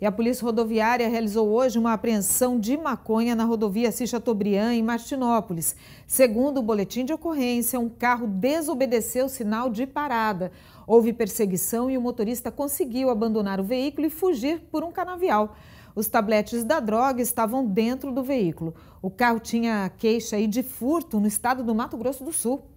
E a Polícia Rodoviária realizou hoje uma apreensão de maconha na rodovia Chateaubriand, em Martinópolis. Segundo o boletim de ocorrência, um carro desobedeceu o sinal de parada. Houve perseguição e o motorista conseguiu abandonar o veículo e fugir por um canavial. Os tabletes da droga estavam dentro do veículo. O carro tinha queixa de furto no estado do Mato Grosso do Sul.